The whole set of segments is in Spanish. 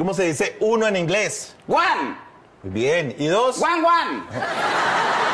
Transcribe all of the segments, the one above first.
¿Cómo se dice uno en inglés? One. Muy bien. ¿Y dos? One, one.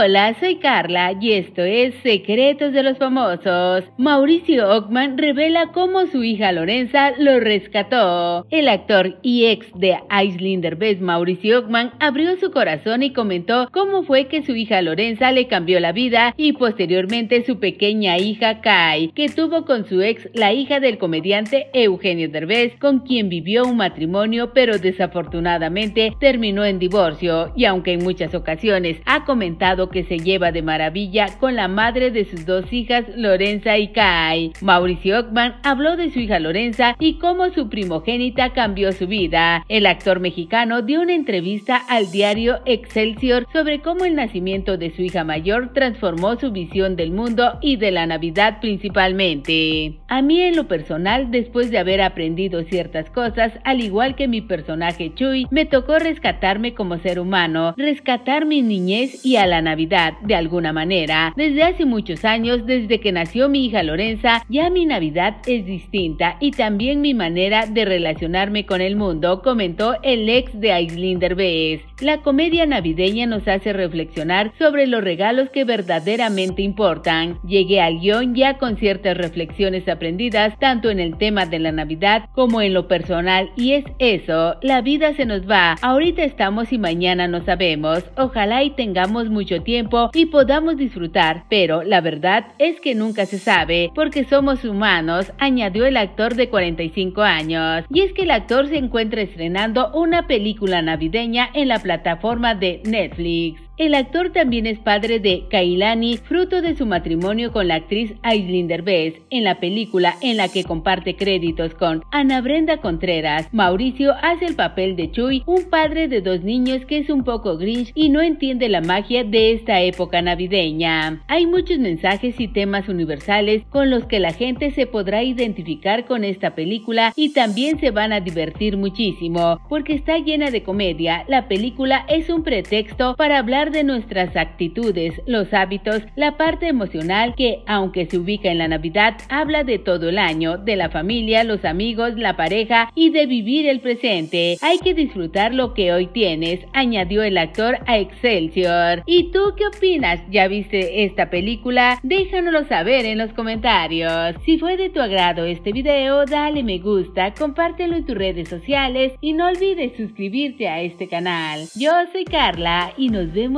Hola, soy Carla y esto es Secretos de los Famosos. Mauricio Ockman revela cómo su hija Lorenza lo rescató. El actor y ex de Islander Best, Mauricio Ockman, abrió su corazón y comentó cómo fue que su hija Lorenza le cambió la vida y posteriormente su pequeña hija Kai, que tuvo con su ex la hija del comediante Eugenio Derbez, con quien vivió un matrimonio pero desafortunadamente terminó en divorcio y aunque en muchas ocasiones ha comentado que se lleva de maravilla con la madre de sus dos hijas, Lorenza y Kai. Mauricio Ockman habló de su hija Lorenza y cómo su primogénita cambió su vida. El actor mexicano dio una entrevista al diario Excelsior sobre cómo el nacimiento de su hija mayor transformó su visión del mundo y de la Navidad principalmente. A mí en lo personal, después de haber aprendido ciertas cosas, al igual que mi personaje Chuy, me tocó rescatarme como ser humano, rescatar mi niñez y a la Navidad, de alguna manera. Desde hace muchos años, desde que nació mi hija Lorenza, ya mi Navidad es distinta y también mi manera de relacionarme con el mundo, comentó el ex de Aislinder Derbez. La comedia navideña nos hace reflexionar sobre los regalos que verdaderamente importan. Llegué al guión ya con ciertas reflexiones aprendidas tanto en el tema de la Navidad como en lo personal y es eso, la vida se nos va, ahorita estamos y mañana no sabemos, ojalá y tengamos mucho tiempo y podamos disfrutar, pero la verdad es que nunca se sabe, porque somos humanos, añadió el actor de 45 años. Y es que el actor se encuentra estrenando una película navideña en la plataforma de Netflix. El actor también es padre de Kailani, fruto de su matrimonio con la actriz Aislinn Derbez en la película en la que comparte créditos con Ana Brenda Contreras. Mauricio hace el papel de Chuy, un padre de dos niños que es un poco grinch y no entiende la magia de esta época navideña. Hay muchos mensajes y temas universales con los que la gente se podrá identificar con esta película y también se van a divertir muchísimo, porque está llena de comedia. La película es un pretexto para hablar de nuestras actitudes, los hábitos, la parte emocional que, aunque se ubica en la Navidad, habla de todo el año, de la familia, los amigos, la pareja y de vivir el presente. Hay que disfrutar lo que hoy tienes, añadió el actor a Excelsior. ¿Y tú qué opinas? ¿Ya viste esta película? Déjanoslo saber en los comentarios. Si fue de tu agrado este video, dale me gusta, compártelo en tus redes sociales y no olvides suscribirte a este canal. Yo soy Carla y nos vemos